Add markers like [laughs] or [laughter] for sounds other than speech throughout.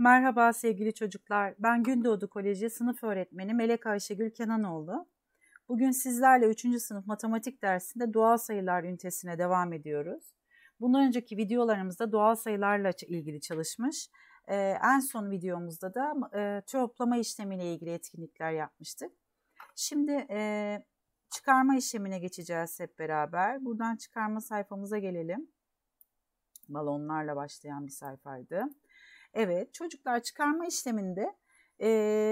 Merhaba sevgili çocuklar. Ben Gündoğdu Koleji sınıf öğretmeni Melek Ayşegül Kenanoğlu. Bugün sizlerle 3. sınıf matematik dersinde doğal sayılar ünitesine devam ediyoruz. Bundan önceki videolarımızda doğal sayılarla ilgili çalışmış. Ee, en son videomuzda da e, toplama işlemiyle ilgili etkinlikler yapmıştık. Şimdi e, çıkarma işlemine geçeceğiz hep beraber. Buradan çıkarma sayfamıza gelelim. Balonlarla başlayan bir sayfaydı. Evet çocuklar çıkarma işleminde e,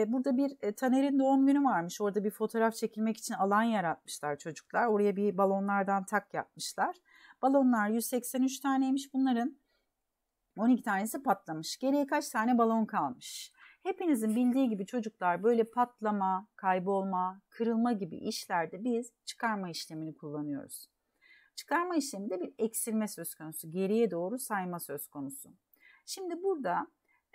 burada bir e, Taner'in doğum günü varmış. Orada bir fotoğraf çekilmek için alan yaratmışlar çocuklar. Oraya bir balonlardan tak yapmışlar. Balonlar 183 taneymiş bunların. 12 tanesi patlamış. Geriye kaç tane balon kalmış? Hepinizin bildiği gibi çocuklar böyle patlama, kaybolma, kırılma gibi işlerde biz çıkarma işlemini kullanıyoruz. Çıkarma işleminde bir eksilme söz konusu, geriye doğru sayma söz konusu. Şimdi burada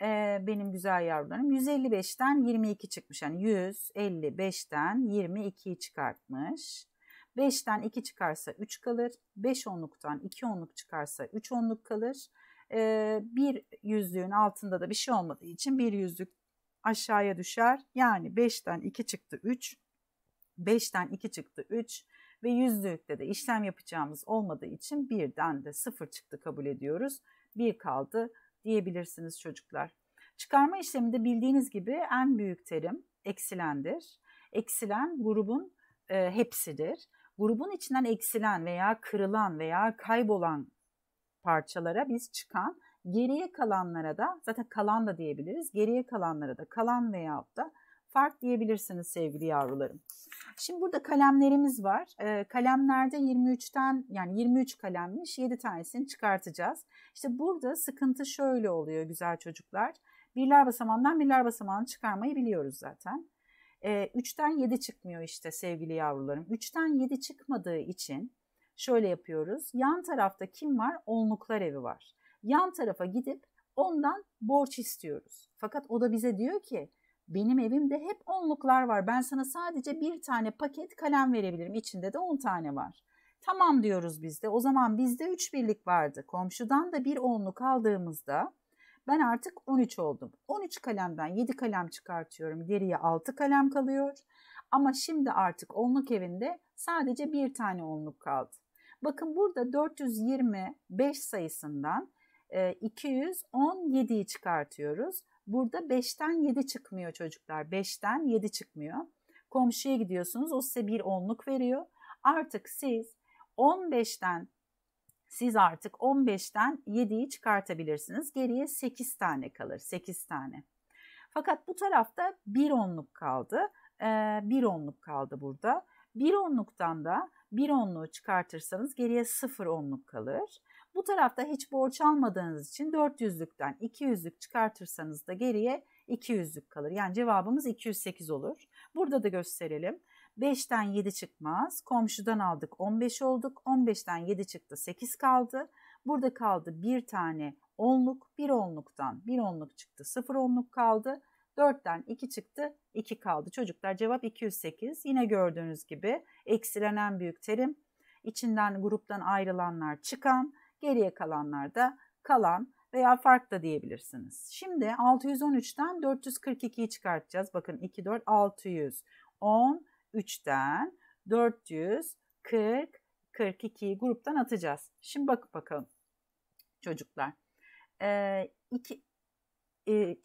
e, benim güzel yavrularım 155'ten 22 çıkmış. Yani 155'ten 22'yi çıkartmış. 5'ten 2 çıkarsa 3 kalır. 5 onluktan 2 onluk çıkarsa 3 onluk kalır. E, bir yüzlüğün altında da bir şey olmadığı için bir yüzlük aşağıya düşer. Yani 5'ten 2 çıktı 3. 5'ten 2 çıktı 3 ve yüzlükte de işlem yapacağımız olmadığı için birden de 0 çıktı kabul ediyoruz. 1 kaldı diyebilirsiniz çocuklar. Çıkarma işleminde bildiğiniz gibi en büyük terim eksilendir. Eksilen grubun e, hepsidir. Grubun içinden eksilen veya kırılan veya kaybolan parçalara biz çıkan, geriye kalanlara da zaten kalan da diyebiliriz. Geriye kalanlara da kalan veyahut da fark diyebilirsiniz sevgili yavrularım. Şimdi burada kalemlerimiz var. E, kalemlerde 23'ten yani 23 kalemmiş 7 tanesini çıkartacağız. İşte burada sıkıntı şöyle oluyor güzel çocuklar. Birler basamandan birler basamağını çıkarmayı biliyoruz zaten. E, 3'ten 7 çıkmıyor işte sevgili yavrularım. 3'ten 7 çıkmadığı için şöyle yapıyoruz. Yan tarafta kim var? Onluklar evi var. Yan tarafa gidip ondan borç istiyoruz. Fakat o da bize diyor ki benim evimde hep onluklar var. Ben sana sadece bir tane paket kalem verebilirim. İçinde de on tane var. Tamam diyoruz biz de. O zaman bizde üç birlik vardı. Komşudan da bir onluk aldığımızda ben artık 13 oldum. 13 kalemden 7 kalem çıkartıyorum. Geriye 6 kalem kalıyor. Ama şimdi artık onluk evinde sadece bir tane onluk kaldı. Bakın burada 425 sayısından 217'yi çıkartıyoruz. Burada 5'ten 7 çıkmıyor çocuklar. 5'ten 7 çıkmıyor. Komşuya gidiyorsunuz o size bir onluk veriyor. Artık siz 15'ten siz artık 15'ten 7'yi çıkartabilirsiniz. Geriye 8 tane kalır. 8 tane. Fakat bu tarafta bir onluk kaldı. Ee, 1 onluk kaldı burada. Bir onluktan da bir onluğu çıkartırsanız geriye sıfır onluk kalır. Bu tarafta hiç borç almadığınız için 400'lükten 200'lük çıkartırsanız da geriye 200'lük kalır. Yani cevabımız 208 olur. Burada da gösterelim. 5'ten 7 çıkmaz. Komşudan aldık 15 olduk. 15'ten 7 çıktı 8 kaldı. Burada kaldı bir tane onluk. Bir onluktan bir onluk çıktı 0 onluk kaldı. 4'ten 2 çıktı 2 kaldı. Çocuklar cevap 208. Yine gördüğünüz gibi eksilenen büyük terim. İçinden gruptan ayrılanlar çıkan Geriye kalanlar da kalan veya fark da diyebilirsiniz. Şimdi 613'ten 442'yi çıkartacağız. Bakın 2, 4, 600. 10, 440, 42'yi gruptan atacağız. Şimdi bakıp bakalım çocuklar. Ee, iki, e,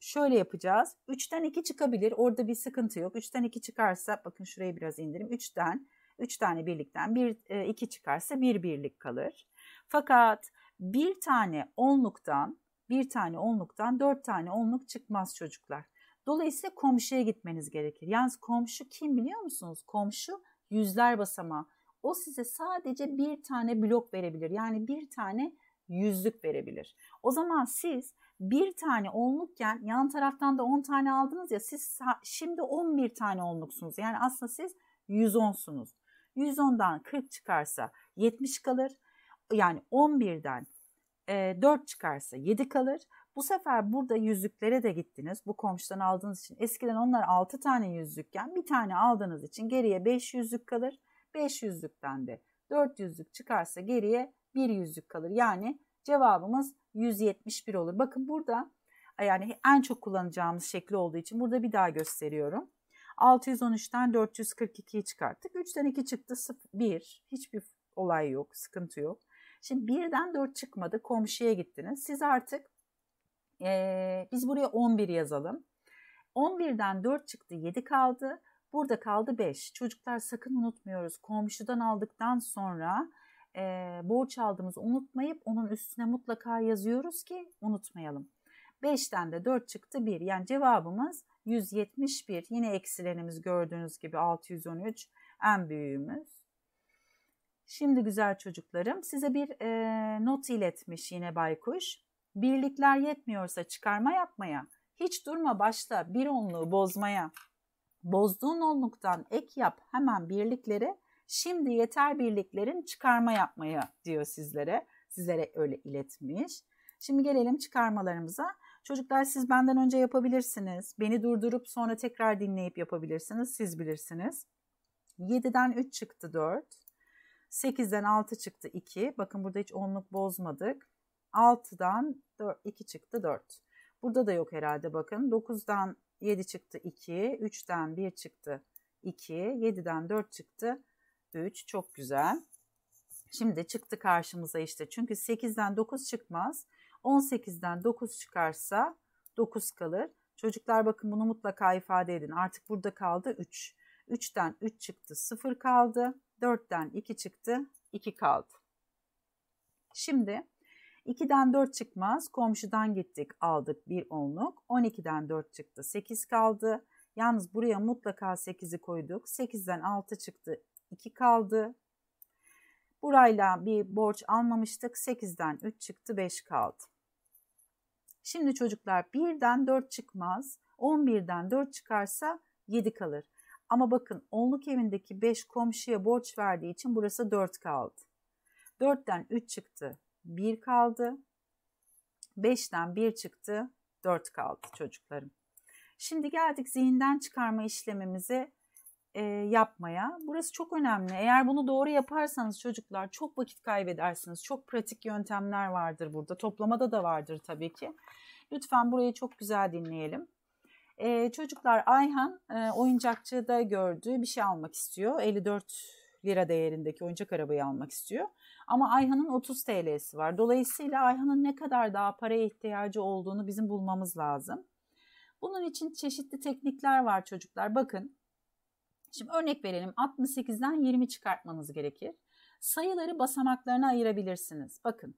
şöyle yapacağız. 3'ten 2 çıkabilir. Orada bir sıkıntı yok. 3'ten 2 çıkarsa bakın şurayı biraz indirim. 3'ten 3 tane birlikten 1 bir, 2 e, çıkarsa 1 bir birlik kalır. Fakat bir tane onluktan bir tane onluktan dört tane onluk çıkmaz çocuklar. Dolayısıyla komşuya gitmeniz gerekir. Yalnız komşu kim biliyor musunuz? Komşu yüzler basamağı. O size sadece bir tane blok verebilir. Yani bir tane yüzlük verebilir. O zaman siz bir tane onlukken yan taraftan da 10 tane aldınız ya siz şimdi 11 tane onluksunuz. Yani aslında siz 110'sunuz. 110'dan 40 çıkarsa 70 kalır yani 11'den e, 4 çıkarsa 7 kalır. Bu sefer burada yüzüklere de gittiniz. Bu komşudan aldığınız için eskiden onlar 6 tane yüzükken bir tane aldığınız için geriye 5 yüzük kalır. 5 yüzükten de 4 yüzük çıkarsa geriye 1 yüzük kalır. Yani cevabımız 171 olur. Bakın burada e, yani en çok kullanacağımız şekli olduğu için burada bir daha gösteriyorum. 613'ten 442'yi çıkarttık. 3'ten 2 çıktı 1. Hiçbir olay yok, sıkıntı yok. Şimdi birden dört çıkmadı komşuya gittiniz. Siz artık e, biz buraya 11 yazalım. 11'den 4 çıktı 7 kaldı. Burada kaldı 5. Çocuklar sakın unutmuyoruz. Komşudan aldıktan sonra e, borç aldığımızı unutmayıp onun üstüne mutlaka yazıyoruz ki unutmayalım. 5'ten de 4 çıktı 1. Yani cevabımız 171. Yine eksilenimiz gördüğünüz gibi 613 en büyüğümüz. Şimdi güzel çocuklarım size bir e, not iletmiş yine Baykuş. Birlikler yetmiyorsa çıkarma yapmaya, hiç durma başla bir onluğu bozmaya. Bozduğun onluktan ek yap hemen birliklere, şimdi yeter birliklerin çıkarma yapmaya diyor sizlere. Sizlere öyle iletmiş. Şimdi gelelim çıkarmalarımıza. Çocuklar siz benden önce yapabilirsiniz. Beni durdurup sonra tekrar dinleyip yapabilirsiniz. Siz bilirsiniz. 7'den 3 çıktı 4. 8'den 6 çıktı 2. Bakın burada hiç onluk bozmadık. 6'dan 4, 2 çıktı 4. Burada da yok herhalde bakın. 9'dan 7 çıktı 2. 3'ten 1 çıktı 2. 7'den 4 çıktı 3. Çok güzel. Şimdi çıktı karşımıza işte. Çünkü 8'den 9 çıkmaz. 18'den 9 çıkarsa 9 kalır. Çocuklar bakın bunu mutlaka ifade edin. Artık burada kaldı 3. 3'ten 3 çıktı 0 kaldı. 4'ten 2 çıktı. 2 kaldı. Şimdi 2'den 4 çıkmaz. Komşudan gittik aldık bir onluk. 12'den 4 çıktı. 8 kaldı. Yalnız buraya mutlaka 8'i koyduk. 8'den 6 çıktı. 2 kaldı. Burayla bir borç almamıştık. 8'den 3 çıktı. 5 kaldı. Şimdi çocuklar 1'den 4 çıkmaz. 11'den 4 çıkarsa 7 kalır. Ama bakın onluk evindeki 5 komşuya borç verdiği için burası 4 kaldı. 4'ten 3 çıktı 1 kaldı. 5'ten 1 çıktı 4 kaldı çocuklarım. Şimdi geldik zihinden çıkarma işlemimizi e, yapmaya. Burası çok önemli. Eğer bunu doğru yaparsanız çocuklar çok vakit kaybedersiniz. Çok pratik yöntemler vardır burada. Toplamada da vardır tabii ki. Lütfen burayı çok güzel dinleyelim. E, çocuklar Ayhan e, oyuncakçıda gördü bir şey almak istiyor. 54 lira değerindeki oyuncak arabayı almak istiyor. Ama Ayhan'ın 30 TL'si var. Dolayısıyla Ayhan'ın ne kadar daha paraya ihtiyacı olduğunu bizim bulmamız lazım. Bunun için çeşitli teknikler var çocuklar. Bakın şimdi örnek verelim 68'den 20 çıkartmanız gerekir. Sayıları basamaklarına ayırabilirsiniz. Bakın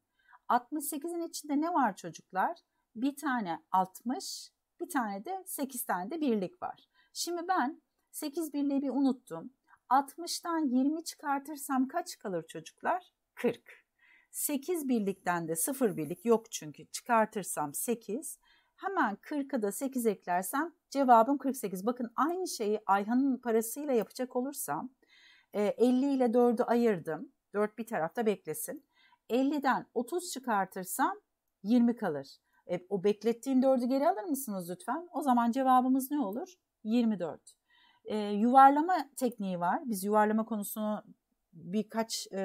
68'in içinde ne var çocuklar? Bir tane 60, bir tane de 8 tane de birlik var. Şimdi ben 8 birliği bir unuttum. 60'tan 20 çıkartırsam kaç kalır çocuklar? 40. 8 birlikten de 0 birlik yok çünkü çıkartırsam 8. Hemen 40'a da 8 eklersem cevabım 48. Bakın aynı şeyi Ayhan'ın parasıyla yapacak olursam 50 e, ile 4'ü ayırdım. 4 bir tarafta beklesin. 50'den 30 çıkartırsam 20 kalır. E, o beklettiğim 4'ü geri alır mısınız lütfen? O zaman cevabımız ne olur? 24. E, yuvarlama tekniği var. Biz yuvarlama konusunu birkaç e,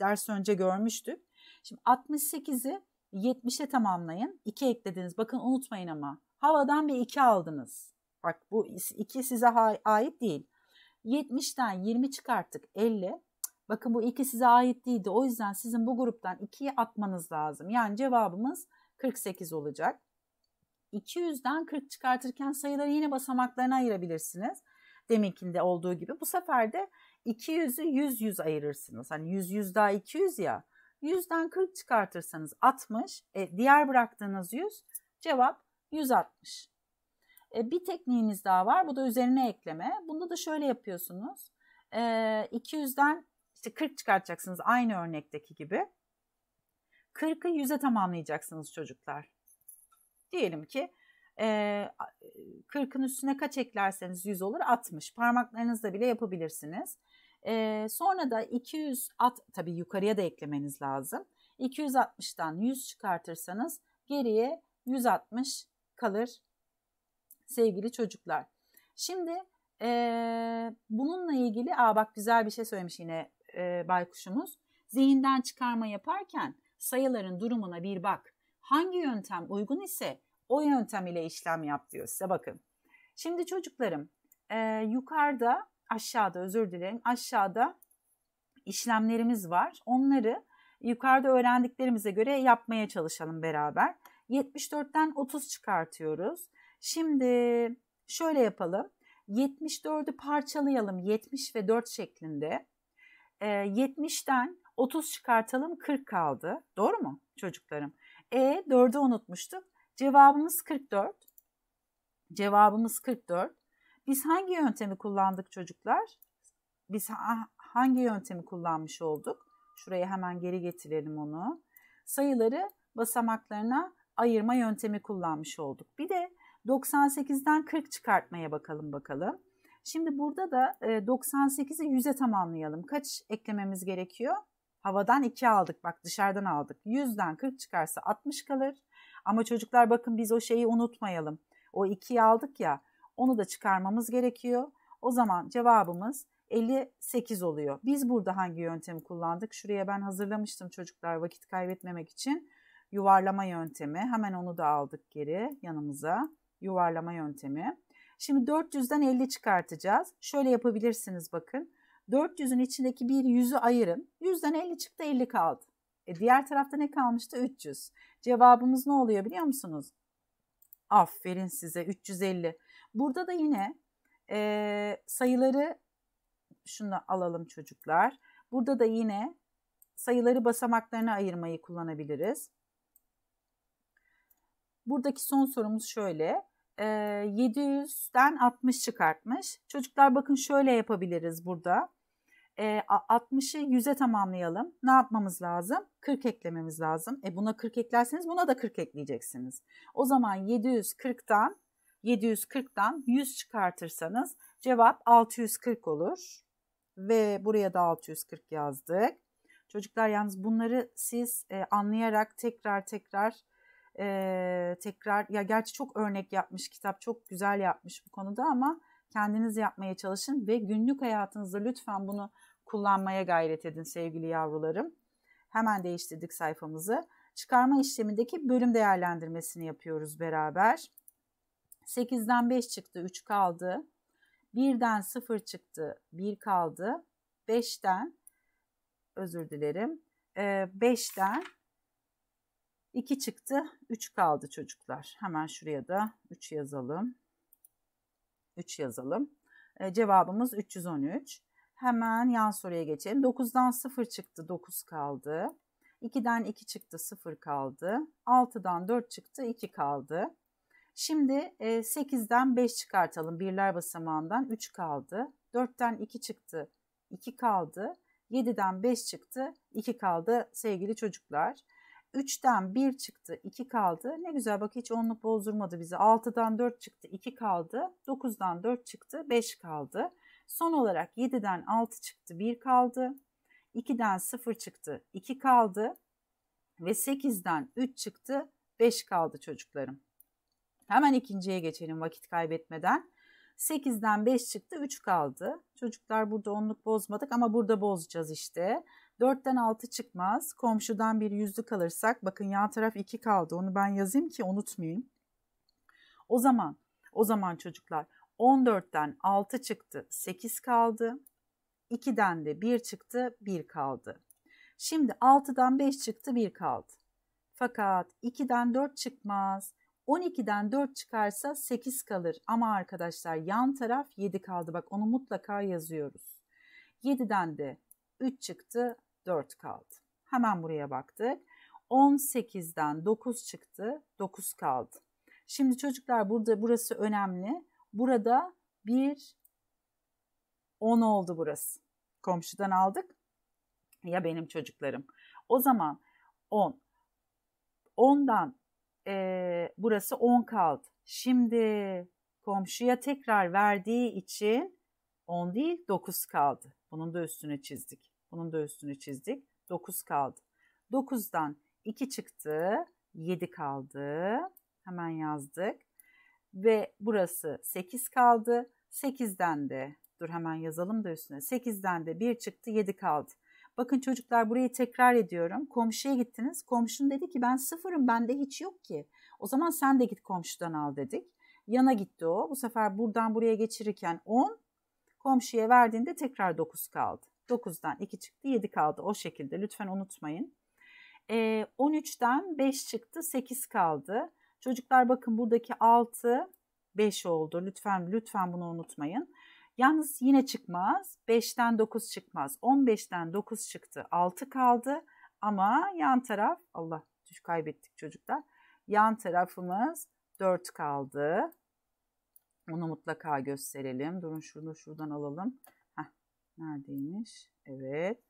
ders önce görmüştük. Şimdi 68'i 70'e tamamlayın. 2 eklediniz. Bakın unutmayın ama. Havadan bir 2 aldınız. Bak bu 2 size ait değil. 70'ten 20 çıkarttık 50. Bakın bu 2 size ait değildi. O yüzden sizin bu gruptan 2'yi atmanız lazım. Yani cevabımız 48 olacak. 200'den 40 çıkartırken sayıları yine basamaklarına ayırabilirsiniz. Deminkinde olduğu gibi. Bu sefer de 200'ü 100 100 ayırırsınız. Hani 100 100 daha 200 ya. 100'den 40 çıkartırsanız 60. E, diğer bıraktığınız 100. Cevap 160. E, bir tekniğimiz daha var. Bu da üzerine ekleme. Bunda da şöyle yapıyorsunuz. E, 200'den işte 40 çıkartacaksınız aynı örnekteki gibi. 40'ı 100'e tamamlayacaksınız çocuklar. Diyelim ki e, 40'ın üstüne kaç eklerseniz 100 olur 60. Parmaklarınızla bile yapabilirsiniz. sonra da 200 at tabi yukarıya da eklemeniz lazım. 260'tan 100 çıkartırsanız geriye 160 kalır sevgili çocuklar. Şimdi e, bununla ilgili aa bak güzel bir şey söylemiş yine e, baykuşumuz. Zihinden çıkarma yaparken sayıların durumuna bir bak. Hangi yöntem uygun ise o yöntem ile işlem yap diyor size bakın. Şimdi çocuklarım e, yukarıda aşağıda özür dilerim aşağıda işlemlerimiz var. Onları yukarıda öğrendiklerimize göre yapmaya çalışalım beraber. 74'ten 30 çıkartıyoruz. Şimdi şöyle yapalım. 74'ü parçalayalım 70 ve 4 şeklinde. E, 70'ten 30 çıkartalım 40 kaldı. Doğru mu çocuklarım? E 4'ü unutmuştuk. Cevabımız 44. Cevabımız 44. Biz hangi yöntemi kullandık çocuklar? Biz ha hangi yöntemi kullanmış olduk? Şuraya hemen geri getirelim onu. Sayıları basamaklarına ayırma yöntemi kullanmış olduk. Bir de 98'den 40 çıkartmaya bakalım bakalım. Şimdi burada da 98'i e, 100'e tamamlayalım. Kaç eklememiz gerekiyor? Havadan 2 aldık bak dışarıdan aldık. 100'den 40 çıkarsa 60 kalır. Ama çocuklar bakın biz o şeyi unutmayalım. O 2'yi aldık ya onu da çıkarmamız gerekiyor. O zaman cevabımız 58 oluyor. Biz burada hangi yöntemi kullandık? Şuraya ben hazırlamıştım çocuklar vakit kaybetmemek için. Yuvarlama yöntemi. Hemen onu da aldık geri yanımıza. Yuvarlama yöntemi. Şimdi 400'den 50 çıkartacağız. Şöyle yapabilirsiniz bakın. 400'ün içindeki bir yüzü ayırın. Yüzden 50 çıktı 50 kaldı. E diğer tarafta ne kalmıştı? 300. Cevabımız ne oluyor biliyor musunuz? Aferin size 350. Burada da yine e, sayıları şunu alalım çocuklar. Burada da yine sayıları basamaklarına ayırmayı kullanabiliriz. Buradaki son sorumuz şöyle. E, 700'den 60 çıkartmış. Çocuklar bakın şöyle yapabiliriz burada e, 60'ı 100'e tamamlayalım. Ne yapmamız lazım? 40 eklememiz lazım. E buna 40 eklerseniz buna da 40 ekleyeceksiniz. O zaman 740'dan 740'dan 100 çıkartırsanız cevap 640 olur. Ve buraya da 640 yazdık. Çocuklar yalnız bunları siz e, anlayarak tekrar tekrar e, tekrar ya gerçi çok örnek yapmış kitap çok güzel yapmış bu konuda ama kendiniz yapmaya çalışın ve günlük hayatınızda lütfen bunu kullanmaya gayret edin sevgili yavrularım. Hemen değiştirdik sayfamızı. Çıkarma işlemindeki bölüm değerlendirmesini yapıyoruz beraber. 8'den 5 çıktı 3 kaldı. 1'den 0 çıktı 1 kaldı. 5'ten özür dilerim 5'ten e, 2 çıktı 3 kaldı çocuklar. Hemen şuraya da 3 yazalım. 3 yazalım. E, cevabımız 313. Hemen yan soruya geçelim. 9'dan 0 çıktı 9 kaldı. 2'den 2 çıktı 0 kaldı. 6'dan 4 çıktı 2 kaldı. Şimdi 8'den e, 5 çıkartalım birler basamağından 3 kaldı. 4'ten 2 çıktı 2 kaldı. 7'den 5 çıktı 2 kaldı sevgili çocuklar. 3'ten 1 çıktı 2 kaldı. Ne güzel bak hiç onluk bozdurmadı bizi. 6'dan 4 çıktı 2 kaldı. 9'dan 4 çıktı 5 kaldı. Son olarak 7'den 6 çıktı 1 kaldı. 2'den 0 çıktı 2 kaldı. Ve 8'den 3 çıktı 5 kaldı çocuklarım. Hemen ikinciye geçelim vakit kaybetmeden. 8'den 5 çıktı 3 kaldı. Çocuklar burada onluk bozmadık ama burada bozacağız işte. 4'ten 6 çıkmaz. Komşudan bir yüzlü kalırsak bakın yan taraf 2 kaldı. Onu ben yazayım ki unutmayayım. O zaman o zaman çocuklar 14'ten 6 çıktı 8 kaldı. 2'den de 1 çıktı 1 kaldı. Şimdi 6'dan 5 çıktı 1 kaldı. Fakat 2'den 4 çıkmaz. 12'den 4 çıkarsa 8 kalır ama arkadaşlar yan taraf 7 kaldı. Bak onu mutlaka yazıyoruz. 7'den de 3 çıktı 4 kaldı. Hemen buraya baktık. 18'den 9 çıktı 9 kaldı. Şimdi çocuklar burada burası önemli. Burada bir 10 oldu burası. Komşudan aldık ya benim çocuklarım. O zaman 10. 10'dan e, burası 10 kaldı. Şimdi komşuya tekrar verdiği için 10 değil 9 kaldı. Bunun da üstünü çizdik. Bunun da üstünü çizdik. 9 kaldı. 9'dan 2 çıktı. 7 kaldı. Hemen yazdık ve burası 8 kaldı. 8'den de dur hemen yazalım da üstüne 8'den de 1 çıktı 7 kaldı. Bakın çocuklar burayı tekrar ediyorum. Komşuya gittiniz. Komşun dedi ki ben sıfırım bende hiç yok ki. O zaman sen de git komşudan al dedik. Yana gitti o. Bu sefer buradan buraya geçirirken 10 komşuya verdiğinde tekrar 9 kaldı. 9'dan 2 çıktı 7 kaldı o şekilde lütfen unutmayın. E, 13'ten 5 çıktı 8 kaldı. Çocuklar bakın buradaki 6 5 oldu. Lütfen lütfen bunu unutmayın. Yalnız yine çıkmaz. 5'ten 9 çıkmaz. 15'ten 9 çıktı. 6 kaldı. Ama yan taraf Allah düş kaybettik çocuklar. Yan tarafımız 4 kaldı. Onu mutlaka gösterelim. Durun şunu şuradan alalım. Heh, neredeymiş? Evet.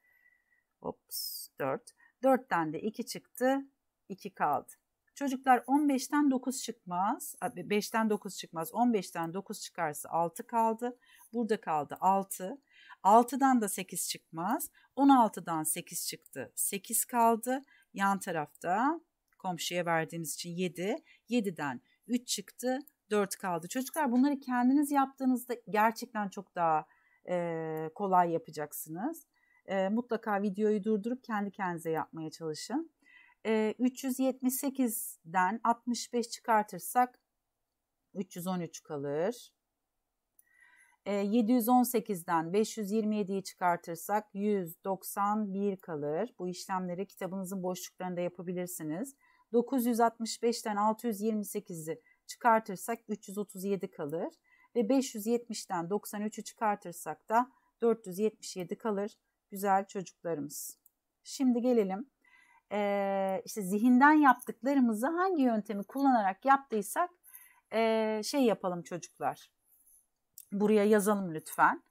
Ops 4. 4'ten de 2 çıktı. 2 kaldı. Çocuklar 15'ten 9 çıkmaz. 5'ten 9 çıkmaz. 15'ten 9 çıkarsa 6 kaldı. Burada kaldı 6. 6'dan da 8 çıkmaz. 16'dan 8 çıktı. 8 kaldı. Yan tarafta komşuya verdiğimiz için 7. 7'den 3 çıktı. 4 kaldı. Çocuklar bunları kendiniz yaptığınızda gerçekten çok daha e, kolay yapacaksınız. E, mutlaka videoyu durdurup kendi kendinize yapmaya çalışın. 378'den ee, 65 çıkartırsak 313 kalır. 718'den ee, 527'yi çıkartırsak 191 kalır. Bu işlemleri kitabınızın boşluklarında yapabilirsiniz. 965'ten 628'i çıkartırsak 337 kalır ve 570'ten 93'ü çıkartırsak da 477 kalır güzel çocuklarımız. Şimdi gelelim e, işte zihinden yaptıklarımızı hangi yöntemi kullanarak yaptıysak e, şey yapalım çocuklar. Buraya yazalım lütfen.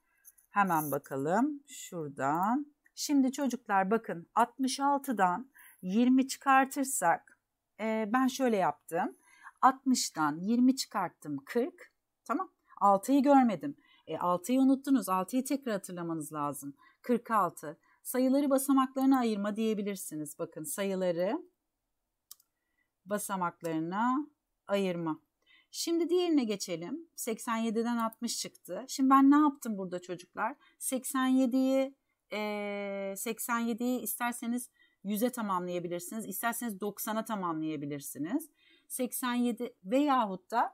Hemen bakalım şuradan. Şimdi çocuklar bakın 66'dan 20 çıkartırsak e, ben şöyle yaptım. 60'dan 20 çıkarttım 40. Tamam 6'yı görmedim. E, 6'yı unuttunuz. 6'yı tekrar hatırlamanız lazım. 46 sayıları basamaklarına ayırma diyebilirsiniz. Bakın sayıları basamaklarına ayırma. Şimdi diğerine geçelim. 87'den 60 çıktı. Şimdi ben ne yaptım burada çocuklar? 87'yi e, 87'yi isterseniz 100'e tamamlayabilirsiniz. İsterseniz 90'a tamamlayabilirsiniz. 87 veyahut da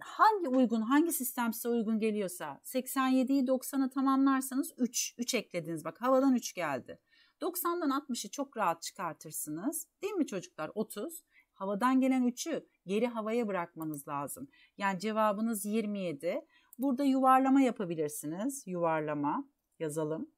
hangi uygun, hangi sistem size uygun geliyorsa 87'yi 90'a tamamlarsanız 3, 3 eklediniz. Bak havadan 3 geldi. 90'dan 60'ı çok rahat çıkartırsınız. Değil mi çocuklar? 30. Havadan gelen 3'ü geri havaya bırakmanız lazım. Yani cevabınız 27. Burada yuvarlama yapabilirsiniz. Yuvarlama yazalım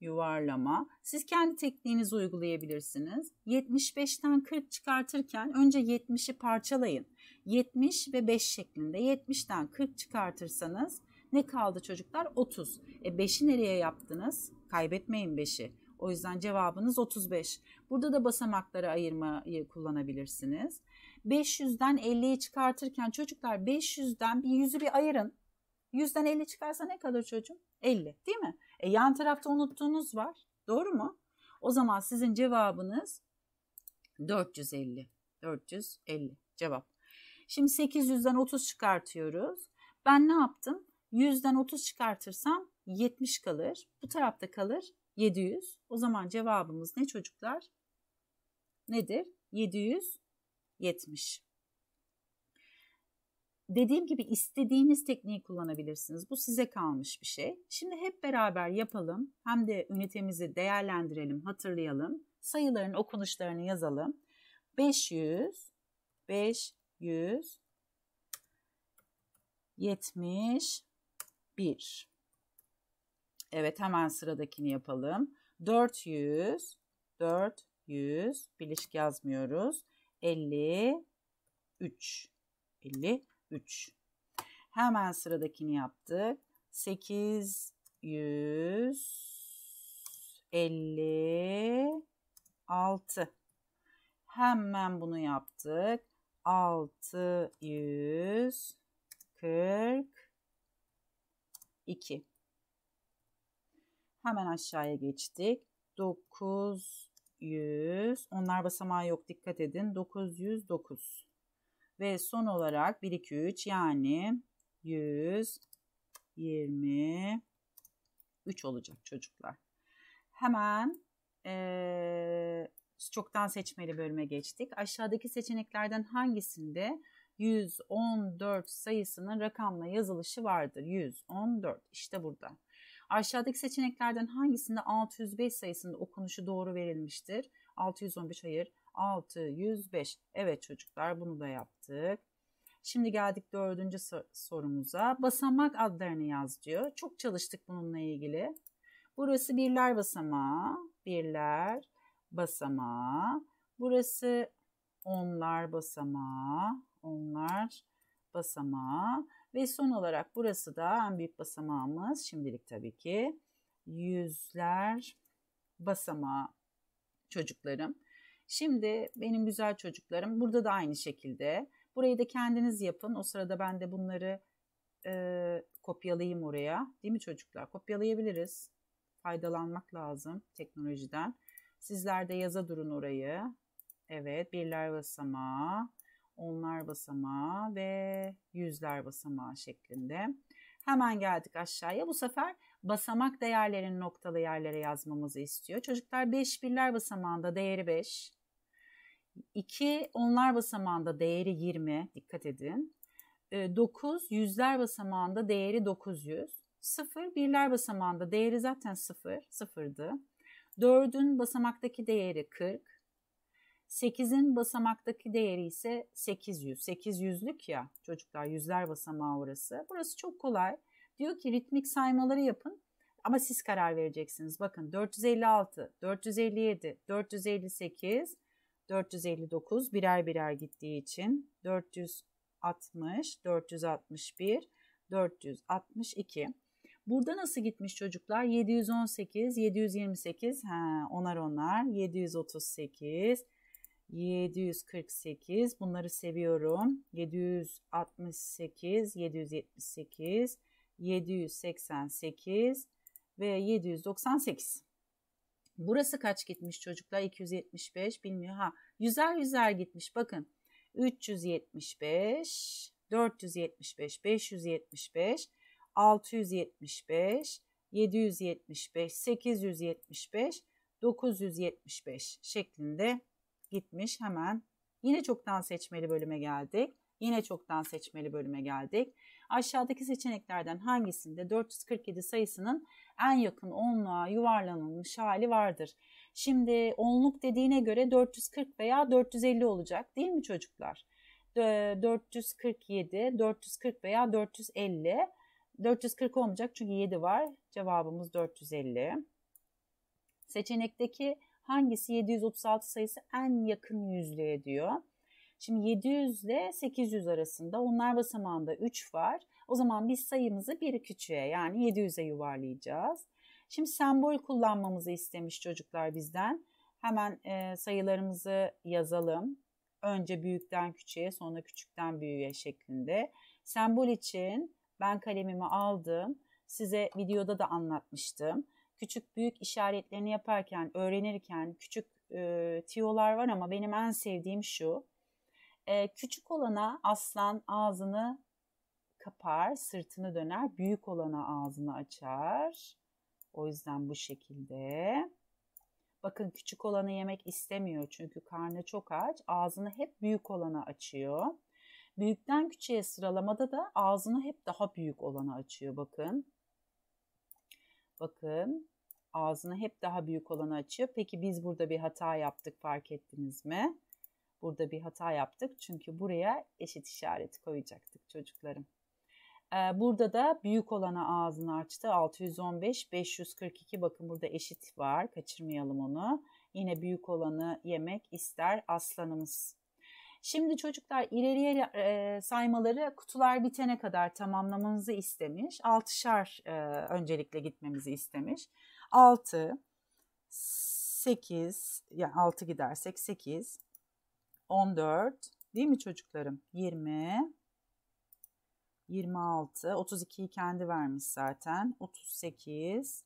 yuvarlama. Siz kendi tekniğinizi uygulayabilirsiniz. 75'ten 40 çıkartırken önce 70'i parçalayın. 70 ve 5 şeklinde 70'ten 40 çıkartırsanız ne kaldı çocuklar? 30. E 5'i nereye yaptınız? Kaybetmeyin 5'i. O yüzden cevabınız 35. Burada da basamakları ayırmayı kullanabilirsiniz. 500'den 50'yi çıkartırken çocuklar 500'den bir 100'ü bir ayırın. 100'den 50 çıkarsa ne kalır çocuğum? 50 değil mi? E, yan tarafta unuttuğunuz var. Doğru mu? O zaman sizin cevabınız 450. 450 cevap. Şimdi 800'den 30 çıkartıyoruz. Ben ne yaptım? 100'den 30 çıkartırsam 70 kalır. Bu tarafta kalır 700. O zaman cevabımız ne çocuklar? Nedir? 770 dediğim gibi istediğiniz tekniği kullanabilirsiniz. Bu size kalmış bir şey. Şimdi hep beraber yapalım. Hem de ünitemizi değerlendirelim, hatırlayalım. Sayıların okunuşlarını yazalım. 500, 500, 71. Evet hemen sıradakini yapalım. 400, 400, bilişik yazmıyoruz. 53, 53. 3. Hemen sıradakini yaptık. 856. Hemen bunu yaptık. 642. Hemen aşağıya geçtik. 900. Onlar basamağı yok dikkat edin. 909. Ve son olarak 1, 2, 3 yani 123 olacak çocuklar. Hemen ee, çoktan seçmeli bölüme geçtik. Aşağıdaki seçeneklerden hangisinde 114 sayısının rakamla yazılışı vardır? 114 işte burada. Aşağıdaki seçeneklerden hangisinde 605 sayısında okunuşu doğru verilmiştir? 615 hayır. 6, 105. Evet çocuklar bunu da yaptık. Şimdi geldik dördüncü sorumuza. Basamak adlarını yaz diyor. Çok çalıştık bununla ilgili. Burası birler basamağı. Birler basamağı. Burası onlar basamağı. Onlar basamağı. Ve son olarak burası da en büyük basamağımız şimdilik tabii ki yüzler basamağı çocuklarım. Şimdi benim güzel çocuklarım burada da aynı şekilde. Burayı da kendiniz yapın. O sırada ben de bunları e, kopyalayayım oraya. Değil mi çocuklar? Kopyalayabiliriz. Faydalanmak lazım teknolojiden. Sizler de yaza durun orayı. Evet birler basamağı, onlar basamağı ve yüzler basamağı şeklinde. Hemen geldik aşağıya. Bu sefer basamak değerlerini noktalı yerlere yazmamızı istiyor. Çocuklar 5 birler basamağında değeri 5. 2 onlar basamağında değeri 20 dikkat edin. 9 ee, yüzler basamağında değeri 900. 0 birler basamağında değeri zaten 0, sıfırdı. 4'ün basamaktaki değeri 40. 8'in basamaktaki değeri ise 800. 800'lük ya çocuklar yüzler basamağı orası. Burası çok kolay. Diyor ki ritmik saymaları yapın ama siz karar vereceksiniz. Bakın 456, 457, 458, 459 birer birer gittiği için 460, 461, 462. Burada nasıl gitmiş çocuklar? 718, 728, ha, onar onar, 738, 748 bunları seviyorum. 768, 778, 788 ve 798. Burası kaç gitmiş çocuklar? 275 bilmiyor. Ha yüzer yüzer gitmiş bakın. 375, 475, 575, 675, 775, 875, 975 şeklinde gitmiş hemen. Yine çoktan seçmeli bölüme geldik. Yine çoktan seçmeli bölüme geldik. Aşağıdaki seçeneklerden hangisinde 447 sayısının en yakın onluğa yuvarlanılmış hali vardır. Şimdi onluk dediğine göre 440 veya 450 olacak değil mi çocuklar? 447, 440 veya 450. 440 olmayacak çünkü 7 var. Cevabımız 450. Seçenekteki hangisi 736 sayısı en yakın yüzlüğe diyor. Şimdi 700 ile 800 arasında onlar basamağında 3 var. O zaman biz sayımızı biri küçüğe yani 700'e yuvarlayacağız. Şimdi sembol kullanmamızı istemiş çocuklar bizden. Hemen e, sayılarımızı yazalım. Önce büyükten küçüğe sonra küçükten büyüğe şeklinde. Sembol için ben kalemimi aldım. Size videoda da anlatmıştım. Küçük büyük işaretlerini yaparken, öğrenirken küçük e, tiyolar var ama benim en sevdiğim şu. E, küçük olana aslan ağzını kapar, sırtını döner, büyük olana ağzını açar. O yüzden bu şekilde. Bakın küçük olanı yemek istemiyor çünkü karnı çok aç. Ağzını hep büyük olana açıyor. Büyükten küçüğe sıralamada da ağzını hep daha büyük olana açıyor bakın. Bakın ağzını hep daha büyük olanı açıyor. Peki biz burada bir hata yaptık fark ettiniz mi? Burada bir hata yaptık çünkü buraya eşit işareti koyacaktık çocuklarım. Ee, burada da büyük olana ağzını açtı. 615, 542 bakın burada eşit var. Kaçırmayalım onu. Yine büyük olanı yemek ister aslanımız. Şimdi çocuklar ileriye e, saymaları kutular bitene kadar tamamlamanızı istemiş. 6'şar e, öncelikle gitmemizi istemiş. 6, 8, yani 6 gidersek 8, 14 değil mi çocuklarım? 20, 26, 32'yi kendi vermiş zaten. 38,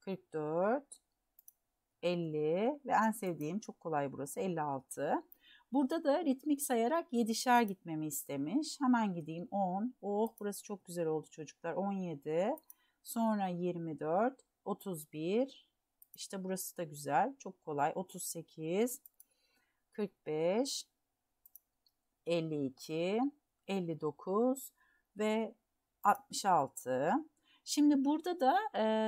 44, 50 ve en sevdiğim çok kolay burası 56. Burada da ritmik sayarak 7'şer gitmemi istemiş. Hemen gideyim 10. Oh burası çok güzel oldu çocuklar. 17. Sonra 24, 31. İşte burası da güzel. Çok kolay. 38, 45, 52, 59 ve 66. Şimdi burada da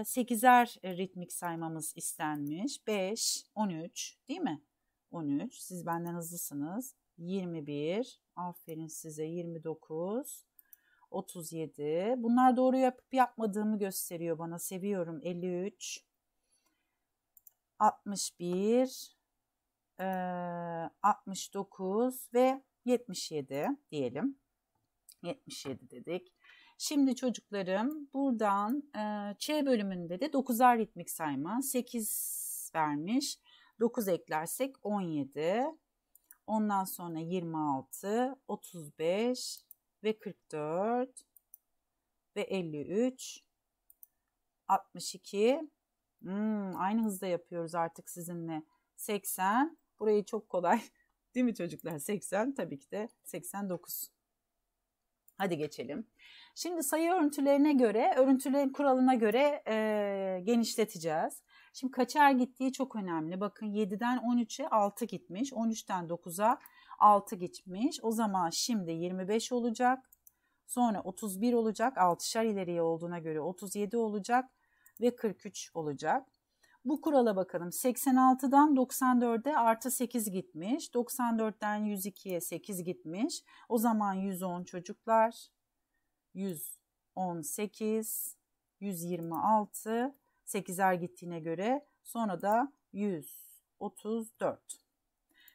8'er e, ritmik saymamız istenmiş. 5, 13 değil mi? 13. Siz benden hızlısınız. 21. Aferin size 29. 37. Bunlar doğru yapıp yapmadığımı gösteriyor bana. Seviyorum. 53. 61. 69 ve 77 diyelim. 77 dedik. Şimdi çocuklarım buradan e, Ç bölümünde de 9'ar ritmik sayma 8 vermiş. 9 eklersek 17. Ondan sonra 26, 35 ve 44 ve 53, 62. Hmm, aynı hızda yapıyoruz artık sizinle. 80. Burayı çok kolay [laughs] değil mi çocuklar? 80 tabii ki de 89. Hadi geçelim. Şimdi sayı örüntülerine göre, örüntülerin kuralına göre e, genişleteceğiz. Şimdi kaçar gittiği çok önemli. Bakın 7'den 13'e 6 gitmiş. 13'ten 9'a 6 gitmiş. O zaman şimdi 25 olacak. Sonra 31 olacak. 6'şar ileriye olduğuna göre 37 olacak ve 43 olacak. Bu kurala bakalım. 86'dan 94'e artı 8 gitmiş. 94'ten 102'ye 8 gitmiş. O zaman 110 çocuklar. 118, 126, 8'er gittiğine göre sonra da 134.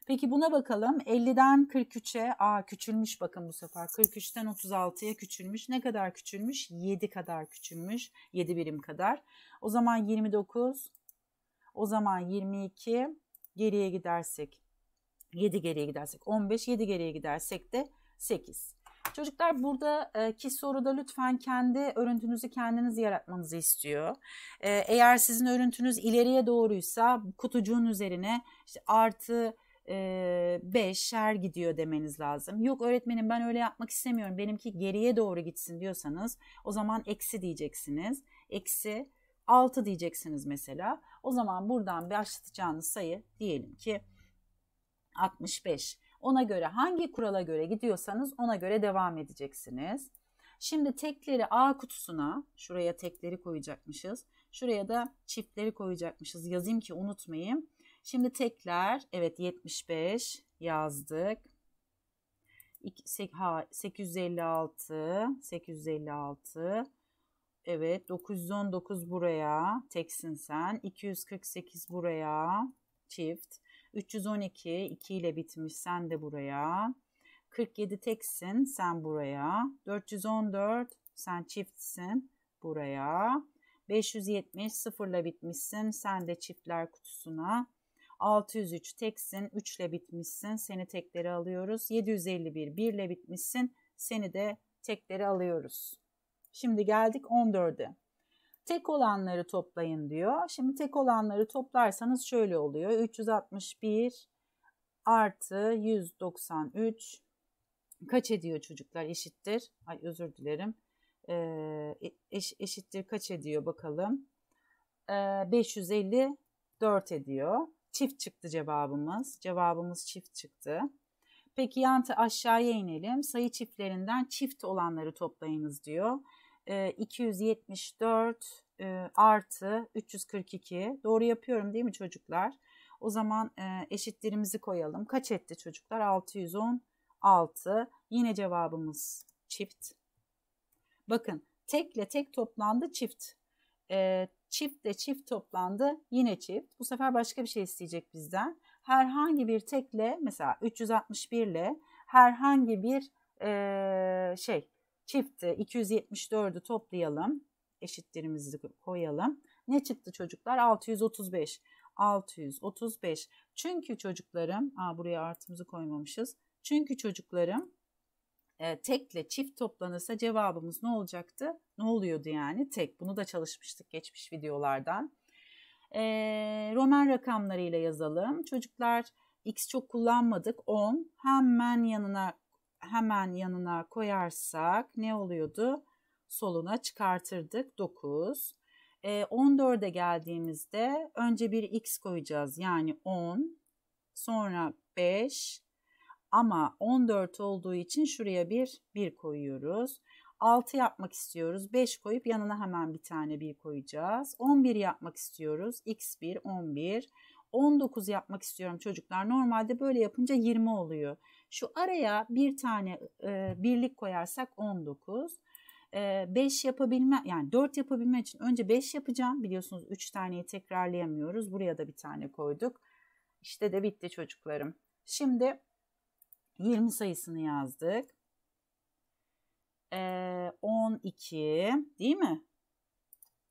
Peki buna bakalım. 50'den 43'e, a küçülmüş bakın bu sefer. 43'ten 36'ya küçülmüş. Ne kadar küçülmüş? 7 kadar küçülmüş. 7 birim kadar. O zaman 29, o zaman 22 geriye gidersek 7 geriye gidersek 15 7 geriye gidersek de 8. Çocuklar buradaki e, soruda lütfen kendi örüntünüzü kendiniz yaratmanızı istiyor. E, eğer sizin örüntünüz ileriye doğruysa kutucuğun üzerine işte artı 5'er e, gidiyor demeniz lazım. Yok öğretmenim ben öyle yapmak istemiyorum benimki geriye doğru gitsin diyorsanız o zaman eksi diyeceksiniz. Eksi 6 diyeceksiniz mesela. O zaman buradan başlatacağınız sayı diyelim ki 65. Ona göre hangi kurala göre gidiyorsanız ona göre devam edeceksiniz. Şimdi tekleri A kutusuna, şuraya tekleri koyacakmışız. Şuraya da çiftleri koyacakmışız. Yazayım ki unutmayayım. Şimdi tekler, evet 75 yazdık. 856, 856, Evet 919 buraya. Teksin sen. 248 buraya. Çift. 312 2 ile bitmiş sen de buraya. 47 teksin sen buraya. 414 sen çiftsin buraya. 570 sıfırla bitmişsin sen de çiftler kutusuna. 603 teksin 3 ile bitmişsin seni tekleri alıyoruz. 751 1 ile bitmişsin seni de tekleri alıyoruz. Şimdi geldik 14'e. Tek olanları toplayın diyor. Şimdi tek olanları toplarsanız şöyle oluyor. 361 artı 193 kaç ediyor çocuklar eşittir? Ay özür dilerim. Ee, eş, eşittir kaç ediyor bakalım. Ee, 554 ediyor. Çift çıktı cevabımız. Cevabımız çift çıktı. Peki yantı aşağıya inelim. Sayı çiftlerinden çift olanları toplayınız diyor. 274 artı 342. Doğru yapıyorum değil mi çocuklar? O zaman eşitlerimizi koyalım. Kaç etti çocuklar? 616. Yine cevabımız çift. Bakın tekle tek toplandı çift. E, çiftle çift toplandı yine çift. Bu sefer başka bir şey isteyecek bizden. Herhangi bir tekle mesela 361 ile herhangi bir şey çifti 274'ü toplayalım. Eşitlerimizi koyalım. Ne çıktı çocuklar? 635. 635. Çünkü çocuklarım, aa buraya artımızı koymamışız. Çünkü çocuklarım e, tekle çift toplanırsa cevabımız ne olacaktı? Ne oluyordu yani? Tek. Bunu da çalışmıştık geçmiş videolardan. E, Roman rakamlarıyla yazalım. Çocuklar x çok kullanmadık. 10 hemen yanına hemen yanına koyarsak ne oluyordu? Soluna çıkartırdık 9. E, 14'e geldiğimizde önce bir x koyacağız yani 10 sonra 5 ama 14 olduğu için şuraya bir 1 koyuyoruz. 6 yapmak istiyoruz. 5 koyup yanına hemen bir tane 1 koyacağız. 11 yapmak istiyoruz. x1 11. 19 yapmak istiyorum çocuklar. Normalde böyle yapınca 20 oluyor. Şu araya bir tane e, birlik koyarsak 19. 5 e, yapabilme yani 4 yapabilme için önce 5 yapacağım. Biliyorsunuz 3 taneyi tekrarlayamıyoruz. Buraya da bir tane koyduk. İşte de bitti çocuklarım. Şimdi 20 sayısını yazdık. E, 12 değil mi?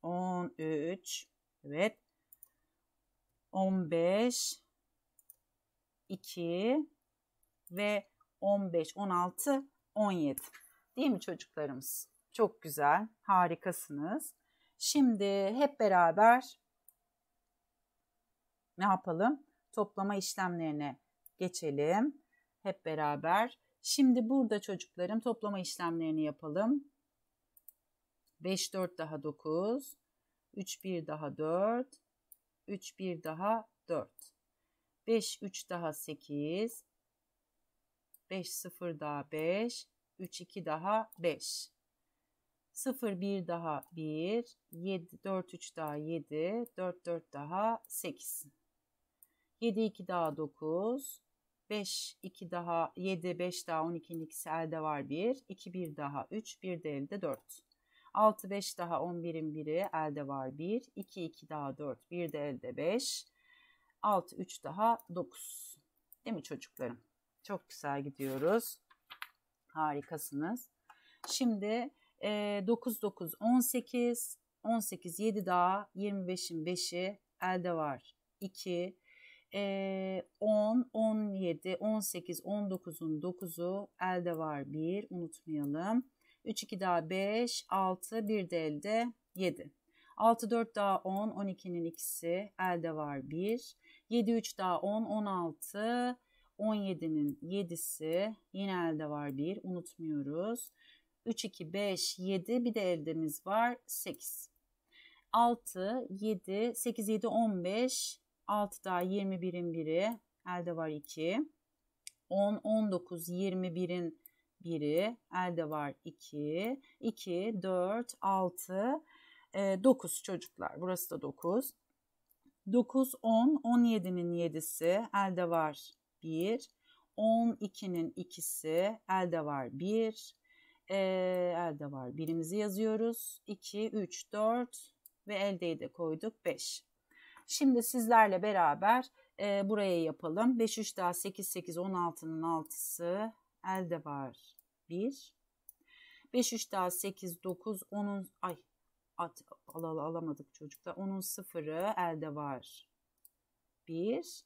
13 evet 15 2 ve 15, 16, 17. Değil mi çocuklarımız? Çok güzel, harikasınız. Şimdi hep beraber ne yapalım? Toplama işlemlerine geçelim. Hep beraber. Şimdi burada çocuklarım toplama işlemlerini yapalım. 5, 4 daha 9. 3, 1 daha 4. 3, 1 daha 4. 5, 3 daha 8. 5 0 daha 5, 3 2 daha 5. 0 1 daha 1, 7 4 3 daha 7, 4 4 daha 8. 7 2 daha 9, 5 2 daha 7 5 daha 12'nin ikisi elde var 1, 2 1 daha 3, 1 de elde 4. 6 5 daha 11'in biri elde var 1, 2 2 daha 4, 1 de elde 5. 6 3 daha 9. Değil mi çocuklarım? Çok güzel gidiyoruz. Harikasınız. Şimdi e, 9, 9, 18, 18, 7 daha 25'in 5'i elde var. 2, e, 10, 17, 18, 19'un 9'u elde var. 1 unutmayalım. 3, 2 daha 5, 6, 1 de elde 7. 6, 4 daha 10, 12'nin ikisi elde var 1. 7, 3 daha 10, 16, 17'nin 7'si yine elde var 1 unutmuyoruz. 3, 2, 5, 7 bir de eldemiz var 8. 6, 7, 8, 7, 15, 6 daha 21'in biri elde var 2. 10, 19, 21'in biri elde var 2. 2, 4, 6, 9 çocuklar burası da 9. 9, 10, 17'nin 7'si elde var 1. 12'nin ikisi elde var 1. E, ee, elde var birimizi yazıyoruz. 2, 3, 4 ve eldeyi de koyduk 5. Şimdi sizlerle beraber e, buraya yapalım. 5, 3 daha 8, 8, 16'nın 6'sı elde var 1. 5, 3 daha 8, 9, 10'un ay at, al, al, alamadık çocukta 10'un sıfırı elde var 1.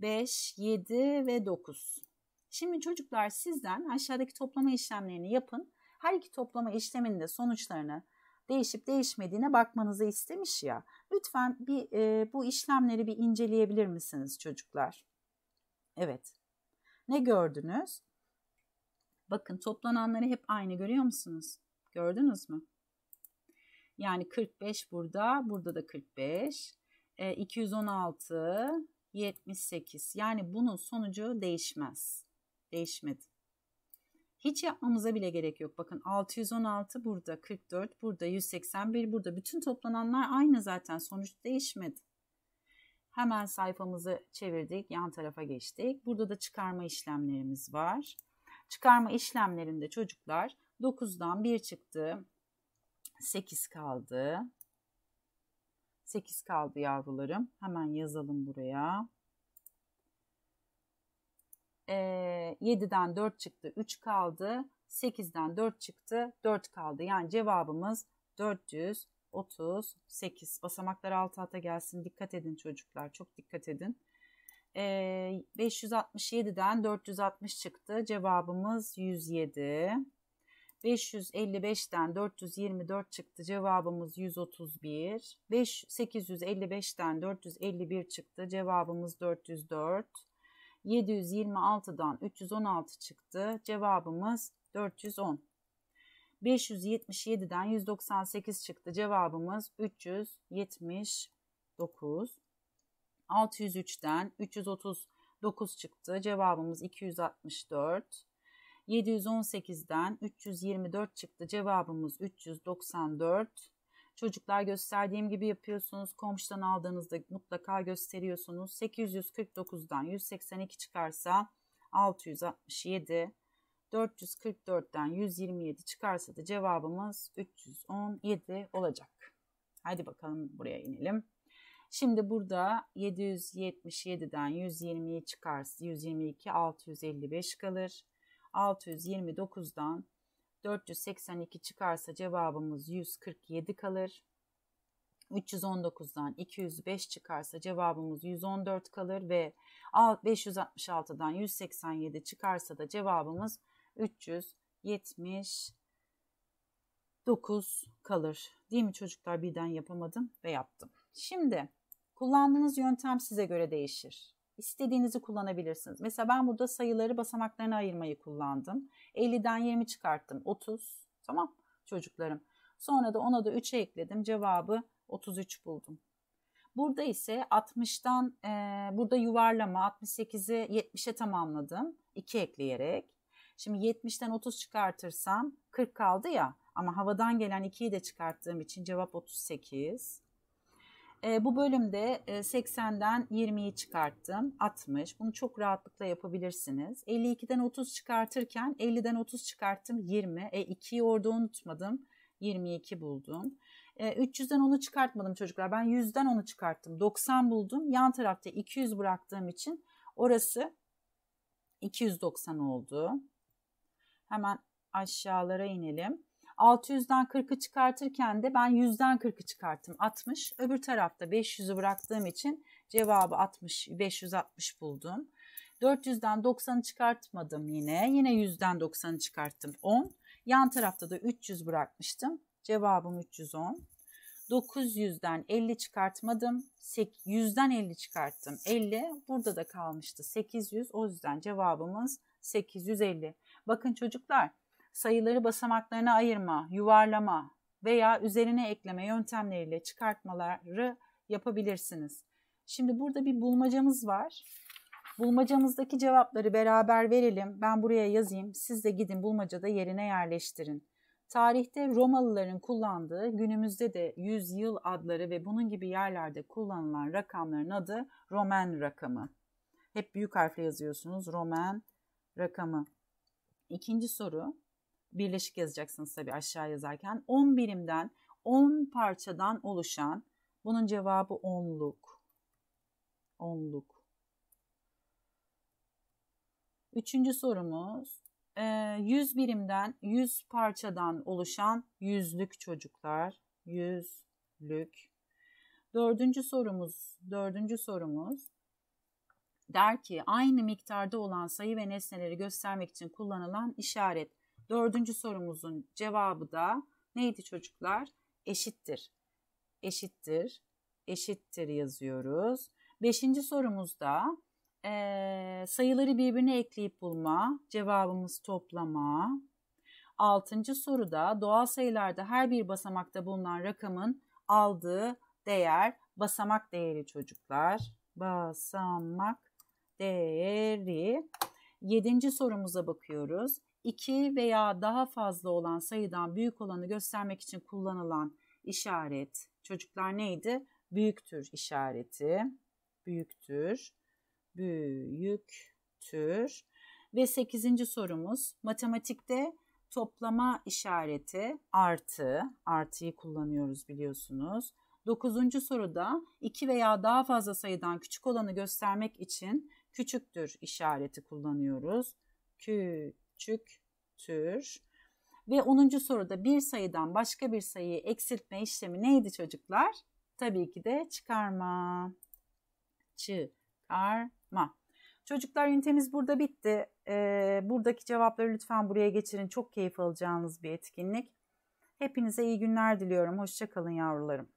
5, 7 ve 9. Şimdi çocuklar sizden aşağıdaki toplama işlemlerini yapın. Her iki toplama işleminin de sonuçlarını değişip değişmediğine bakmanızı istemiş ya. Lütfen bir e, bu işlemleri bir inceleyebilir misiniz çocuklar? Evet. Ne gördünüz? Bakın toplananları hep aynı görüyor musunuz? Gördünüz mü? Yani 45 burada, burada da 45, e, 216, 78. Yani bunun sonucu değişmez. Değişmedi. Hiç yapmamıza bile gerek yok. Bakın 616 burada, 44 burada, 181 burada. Bütün toplananlar aynı zaten. Sonuç değişmedi. Hemen sayfamızı çevirdik. Yan tarafa geçtik. Burada da çıkarma işlemlerimiz var. Çıkarma işlemlerinde çocuklar 9'dan 1 çıktı. 8 kaldı. 8 kaldı yavrularım. Hemen yazalım buraya. E, 7'den 4 çıktı 3 kaldı. 8'den 4 çıktı 4 kaldı. Yani cevabımız 438. Basamaklar alt alta gelsin. Dikkat edin çocuklar çok dikkat edin. E, 567'den 460 çıktı. Cevabımız 107. 555'ten 424 çıktı. Cevabımız 131. 5 855'ten 451 çıktı. Cevabımız 404. 726'dan 316 çıktı. Cevabımız 410. 577'den 198 çıktı. Cevabımız 379. 603'ten 339 çıktı. Cevabımız 264. 718'den 324 çıktı. Cevabımız 394. Çocuklar gösterdiğim gibi yapıyorsunuz. Komşudan aldığınızda mutlaka gösteriyorsunuz. 849'dan 182 çıkarsa 667. 444'ten 127 çıkarsa da cevabımız 317 olacak. Hadi bakalım buraya inelim. Şimdi burada 777'den 122 çıkarsa 122 655 kalır. 629'dan 482 çıkarsa cevabımız 147 kalır. 319'dan 205 çıkarsa cevabımız 114 kalır ve 566'dan 187 çıkarsa da cevabımız 379 kalır. Değil mi çocuklar birden yapamadım ve yaptım. Şimdi kullandığınız yöntem size göre değişir istediğinizi kullanabilirsiniz. Mesela ben burada sayıları basamaklarına ayırmayı kullandım. 50'den 20 çıkarttım. 30. Tamam çocuklarım. Sonra da ona da 3'e ekledim. Cevabı 33 buldum. Burada ise 60'tan e, burada yuvarlama 68'i 70'e tamamladım. 2 ekleyerek. Şimdi 70'ten 30 çıkartırsam 40 kaldı ya. Ama havadan gelen 2'yi de çıkarttığım için cevap 38. E, bu bölümde e, 80'den 20'yi çıkarttım. 60. Bunu çok rahatlıkla yapabilirsiniz. 52'den 30 çıkartırken 50'den 30 çıkarttım. 20. E, 2'yi orada unutmadım. 22 buldum. E, 300'den 10'u çıkartmadım çocuklar. Ben 100'den 10'u çıkarttım. 90 buldum. Yan tarafta 200 bıraktığım için orası 290 oldu. Hemen aşağılara inelim. 600'den 40'ı çıkartırken de ben 100'den 40'ı çıkarttım 60. Öbür tarafta 500'ü bıraktığım için cevabı 60 560 buldum. 400'den 90'ı çıkartmadım yine. Yine 100'den 90'ı çıkarttım 10. Yan tarafta da 300 bırakmıştım. Cevabım 310. 900'den 50 çıkartmadım. 100'den 50 çıkarttım. 50 burada da kalmıştı 800. O yüzden cevabımız 850. Bakın çocuklar sayıları basamaklarına ayırma, yuvarlama veya üzerine ekleme yöntemleriyle çıkartmaları yapabilirsiniz. Şimdi burada bir bulmacamız var. Bulmacamızdaki cevapları beraber verelim. Ben buraya yazayım. Siz de gidin bulmacada yerine yerleştirin. Tarihte Romalıların kullandığı, günümüzde de yüzyıl adları ve bunun gibi yerlerde kullanılan rakamların adı Roman rakamı. Hep büyük harfle yazıyorsunuz Roman rakamı. İkinci soru birleşik yazacaksınız tabii aşağı yazarken. 10 birimden 10 parçadan oluşan bunun cevabı onluk. Onluk. Üçüncü sorumuz 100 birimden 100 parçadan oluşan yüzlük çocuklar. Yüzlük. Dördüncü sorumuz, dördüncü sorumuz der ki aynı miktarda olan sayı ve nesneleri göstermek için kullanılan işaret. Dördüncü sorumuzun cevabı da neydi çocuklar? Eşittir. Eşittir. Eşittir yazıyoruz. Beşinci sorumuzda e, sayıları birbirine ekleyip bulma. Cevabımız toplama. Altıncı soruda doğal sayılarda her bir basamakta bulunan rakamın aldığı değer basamak değeri çocuklar. Basamak değeri. Yedinci sorumuza bakıyoruz iki veya daha fazla olan sayıdan büyük olanı göstermek için kullanılan işaret. Çocuklar neydi? Büyüktür işareti. Büyüktür. Büyüktür. Ve sekizinci sorumuz matematikte toplama işareti artı, artıyı kullanıyoruz biliyorsunuz. Dokuzuncu soruda iki veya daha fazla sayıdan küçük olanı göstermek için küçüktür işareti kullanıyoruz. Küçük küçüktür. Ve 10. soruda bir sayıdan başka bir sayıyı eksiltme işlemi neydi çocuklar? Tabii ki de çıkarma. Çıkarma. Çocuklar ünitemiz burada bitti. Ee, buradaki cevapları lütfen buraya geçirin. Çok keyif alacağınız bir etkinlik. Hepinize iyi günler diliyorum. Hoşçakalın yavrularım.